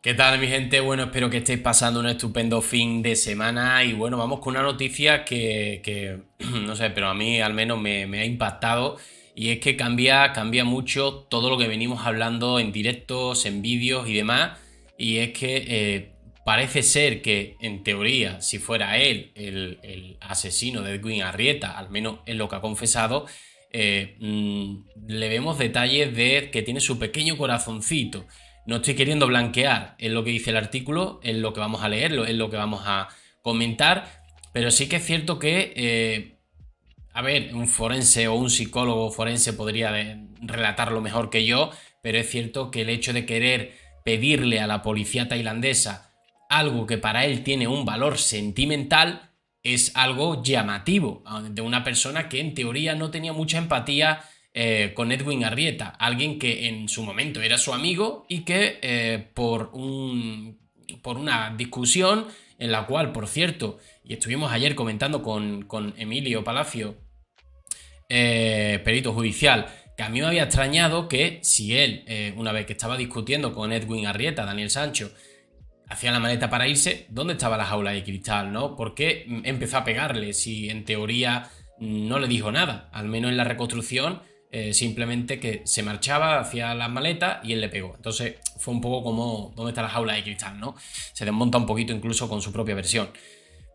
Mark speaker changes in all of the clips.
Speaker 1: ¿Qué tal mi gente? Bueno, espero que estéis pasando un estupendo fin de semana y bueno, vamos con una noticia que, no sé, pero a mí al menos me, ha impactado y es que cambia, cambia mucho todo lo que venimos hablando en directos, en vídeos y demás y es que eh, parece ser que en teoría si fuera él el, asesino de Edwin Arrieta, al menos es lo que ha confesado, eh, mm, le vemos detalles de que tiene su pequeño corazoncito no estoy queriendo blanquear en lo que dice el artículo, en lo que vamos a leerlo, en lo que vamos a comentar, pero sí que es cierto que, eh, a ver, un forense o un psicólogo forense podría relatarlo mejor que yo, pero es cierto que el hecho de querer pedirle a la policía tailandesa algo que para él tiene un valor sentimental es algo llamativo de una persona que en teoría no tenía mucha empatía eh, con Edwin Arrieta, alguien que en su momento era su amigo y que eh, por, un, por una discusión en la cual, por cierto, y estuvimos ayer comentando con, Emilio Palacio, eh, perito judicial, que a mí me había extrañado que si él, una vez que estaba discutiendo con Edwin Arrieta, Daniel Sancho, hacía la maleta para irse, ¿dónde estaba la jaula de cristal, no? ¿Por qué empezó a pegarle si en teoría no le dijo nada? Al menos en la reconstrucción eh, simplemente que se marchaba hacia las maletas y él le pegó. Entonces fue un poco como dónde está la jaula de cristal, ¿no? Se desmonta un poquito incluso con su propia versión.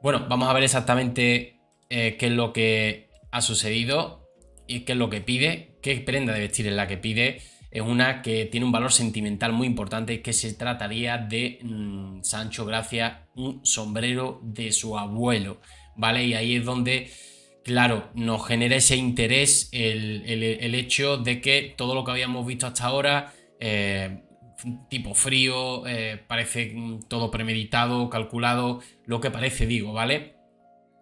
Speaker 1: Bueno, vamos a ver exactamente eh, qué es lo que ha sucedido y qué es lo que pide, qué prenda de vestir es la que pide. Es una que tiene un valor sentimental muy importante, que se trataría de mm, Sancho Gracia, un sombrero de su abuelo, ¿vale? Y ahí es donde Claro, nos genera ese interés el, hecho de que todo lo que habíamos visto hasta ahora, eh, tipo frío, eh, parece mm, todo premeditado, calculado, lo que parece, digo, ¿vale?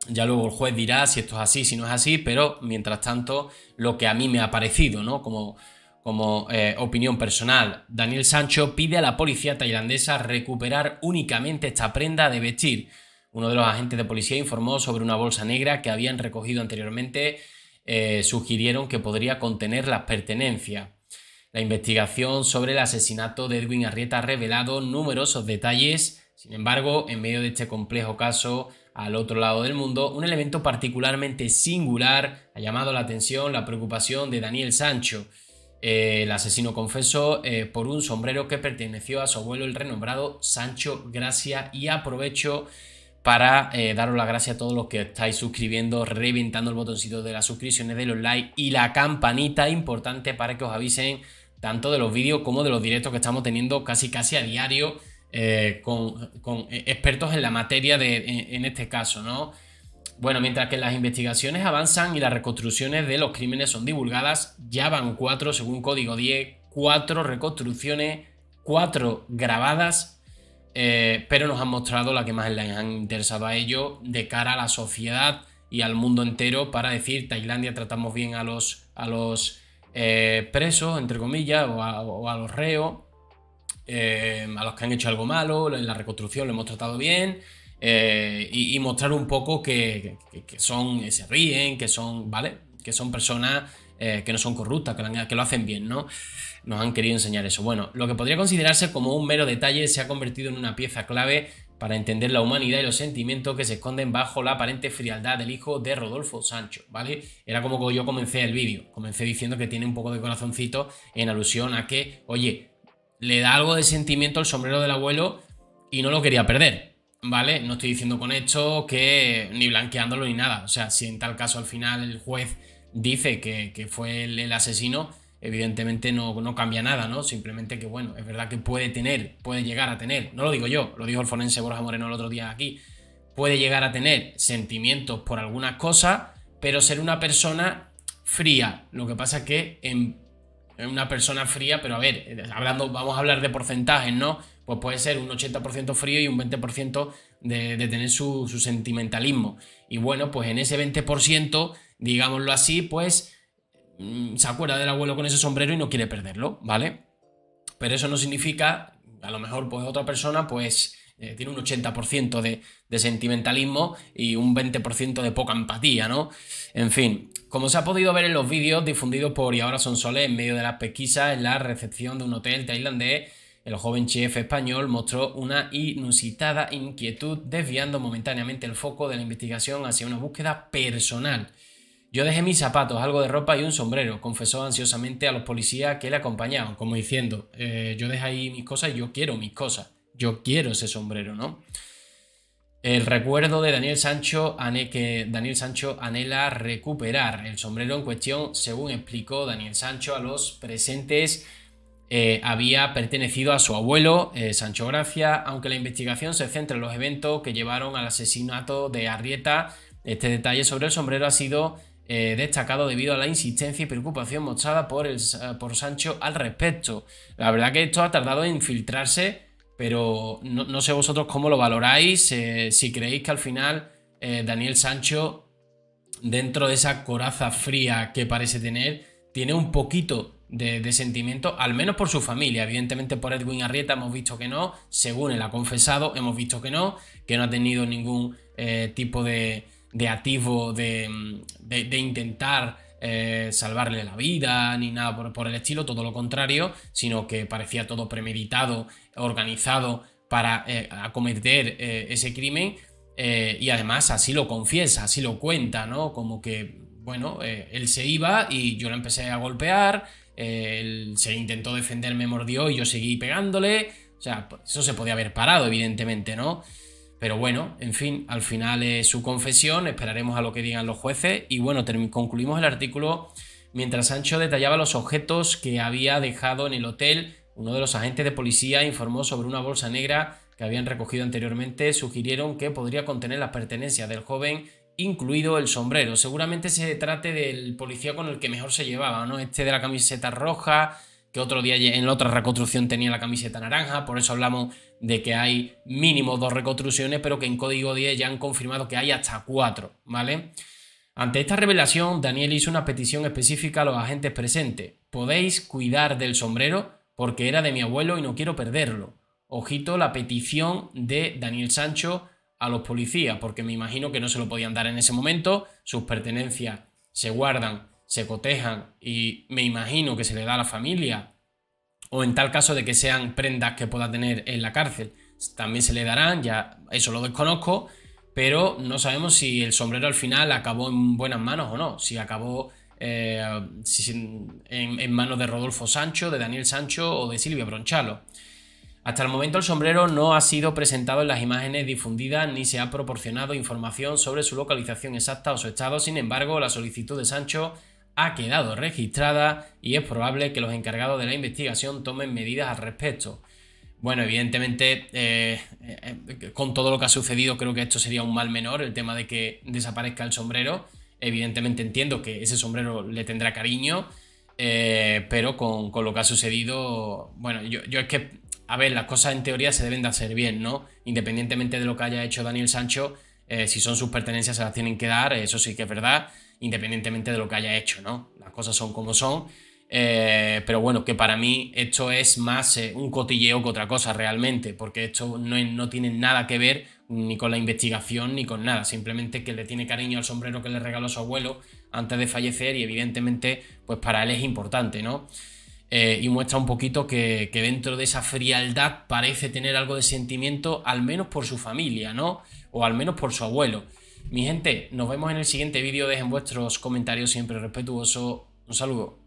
Speaker 1: Ya luego el juez dirá si esto es así, si no es así, pero mientras tanto, lo que a mí me ha parecido, ¿no? Como, como eh, opinión personal, Daniel Sancho pide a la policía tailandesa recuperar únicamente esta prenda de vestir uno de los agentes de policía informó sobre una bolsa negra que habían recogido anteriormente. Eh, sugirieron que podría contener las pertenencias. La investigación sobre el asesinato de Edwin Arrieta ha revelado numerosos detalles. Sin embargo, en medio de este complejo caso, al otro lado del mundo, un elemento particularmente singular ha llamado la atención la preocupación de Daniel Sancho. Eh, el asesino confesó eh, por un sombrero que perteneció a su abuelo, el renombrado Sancho Gracia, y aprovechó para eh, daros las gracias a todos los que estáis suscribiendo, reventando el botoncito de las suscripciones, de los likes y la campanita importante para que os avisen tanto de los vídeos como de los directos que estamos teniendo casi casi a diario eh, con, eh, expertos en la materia de, en, este caso, ¿no? Bueno, mientras que las investigaciones avanzan y las reconstrucciones de los crímenes son divulgadas, ya van cuatro según Código 10, cuatro reconstrucciones, cuatro grabadas eh, pero nos han mostrado la que más les han interesado a ellos de cara a la sociedad y al mundo entero para decir Tailandia tratamos bien a los, a los eh, presos, entre comillas, o a, los reos, eh, a los que han hecho algo malo, en la reconstrucción lo hemos tratado bien. Y, mostrar un poco que, son, se ríen, que son, ¿vale? que son personas eh, que no son corruptas, que lo, que lo hacen bien, ¿no? Nos han querido enseñar eso. Bueno, lo que podría considerarse como un mero detalle se ha convertido en una pieza clave para entender la humanidad y los sentimientos que se esconden bajo la aparente frialdad del hijo de Rodolfo Sancho, ¿vale? Era como yo comencé el vídeo, comencé diciendo que tiene un poco de corazoncito en alusión a que, oye, le da algo de sentimiento el sombrero del abuelo y no lo quería perder, ¿vale? No estoy diciendo con esto que ni blanqueándolo ni nada, o sea, si en tal caso al final el juez dice que, fue el, asesino, evidentemente no, cambia nada, ¿no? Simplemente que, bueno, es verdad que puede tener, puede llegar a tener, no lo digo yo, lo dijo el forense Borja Moreno el otro día aquí, puede llegar a tener sentimientos por algunas cosas, pero ser una persona fría. Lo que pasa es que en, una persona fría, pero a ver, hablando, vamos a hablar de porcentajes, ¿no? Pues puede ser un 80% frío y un 20% de, tener su sentimentalismo. Y bueno, pues en ese 20% digámoslo así, pues mm, se acuerda del abuelo con ese sombrero y no quiere perderlo, ¿vale? Pero eso no significa, a lo mejor pues otra persona pues eh, tiene un 80% de, de, sentimentalismo y un 20% de poca empatía, ¿no? En fin, como se ha podido ver en los vídeos difundidos por Y ahora son soles en medio de las pesquisas en la recepción de un hotel tailandés, el joven chef español mostró una inusitada inquietud desviando momentáneamente el foco de la investigación hacia una búsqueda personal. Yo dejé mis zapatos, algo de ropa y un sombrero, confesó ansiosamente a los policías que le acompañaban, como diciendo, eh, yo dejé ahí mis cosas y yo quiero mis cosas, yo quiero ese sombrero, ¿no? El recuerdo de Daniel Sancho que Daniel Sancho anhela recuperar el sombrero en cuestión, según explicó Daniel Sancho a los presentes, eh, había pertenecido a su abuelo, eh, Sancho Gracia, aunque la investigación se centra en los eventos que llevaron al asesinato de Arrieta. Este detalle sobre el sombrero ha sido eh, destacado debido a la insistencia y preocupación mostrada por, el, por Sancho al respecto. La verdad que esto ha tardado en infiltrarse, pero no, sé vosotros cómo lo valoráis, eh, si creéis que al final eh, Daniel Sancho, dentro de esa coraza fría que parece tener, tiene un poquito de, sentimiento, al menos por su familia. Evidentemente por Edwin Arrieta hemos visto que no, según él ha confesado, hemos visto que no, que no ha tenido ningún tipo de, de activo mm, de, intentar eh, salvarle la vida ni nada por, el estilo, todo lo contrario, sino que parecía todo premeditado, organizado para eh, acometer eh, ese crimen y además así lo confiesa, así lo cuenta, ¿no? Como que, bueno, él se iba y yo lo empecé a golpear, él se intentó defender, me mordió y yo seguí pegándole, o sea, eso se podía haber parado, evidentemente, ¿no? Pero bueno, en fin, al final es su confesión, esperaremos a lo que digan los jueces y bueno, concluimos el artículo mientras Sancho detallaba los objetos que había dejado en el hotel. Uno de los agentes de policía informó sobre una bolsa negra que habían recogido anteriormente, sugirieron que podría contener las pertenencias del joven, incluido el sombrero. Seguramente se trate del policía con el que mejor se llevaba, ¿no? Este de la camiseta roja, que otro día en la otra reconstrucción tenía la camiseta naranja, por eso hablamos de que hay mínimo dos reconstrucciones, pero que en código 10 ya han confirmado que hay hasta cuatro, ¿vale? Ante esta revelación, Daniel hizo una petición específica a los agentes presentes. ¿Podéis cuidar del sombrero? Porque era de mi abuelo y no quiero perderlo. Ojito la petición de Daniel Sancho a los policías, porque me imagino que no se lo podían dar en ese momento, sus pertenencias se guardan se cotejan y me imagino que se le da a la familia, o en tal caso de que sean prendas que pueda tener en la cárcel, también se le darán, ya eso lo desconozco, pero no sabemos si el sombrero al final acabó en buenas manos o no, si acabó eh, en, en, manos de Rodolfo Sancho, de Daniel Sancho o de Silvia Bronchalo. Hasta el momento el sombrero no ha sido presentado en las imágenes difundidas ni se ha proporcionado información sobre su localización exacta o su estado, sin embargo la solicitud de Sancho ha quedado registrada y es probable que los encargados de la investigación tomen medidas al respecto. Bueno, evidentemente, eh, eh, eh, con todo lo que ha sucedido, creo que esto sería un mal menor, el tema de que desaparezca el sombrero. Evidentemente entiendo que ese sombrero le tendrá cariño, pero con, lo que ha sucedido, bueno, yo, yo es que, a ver, las cosas en teoría se deben de hacer bien, ¿no? Independientemente de lo que haya hecho Daniel Sancho, eh, si son sus pertenencias se las tienen que dar, eso sí que es verdad, independientemente de lo que haya hecho, ¿no? Las cosas son como son. Eh, pero bueno, que para mí esto es más eh, un cotilleo que otra cosa realmente, porque esto no, no, tiene nada que ver ni con la investigación ni con nada, simplemente que le tiene cariño al sombrero que le regaló su abuelo antes de fallecer y evidentemente pues para él es importante, ¿no? y muestra un poquito que, que dentro de esa frialdad parece tener algo de sentimiento, al menos por su familia, ¿no? o al menos por su abuelo. Mi gente, nos vemos en el siguiente vídeo, dejen vuestros comentarios siempre respetuosos, un saludo.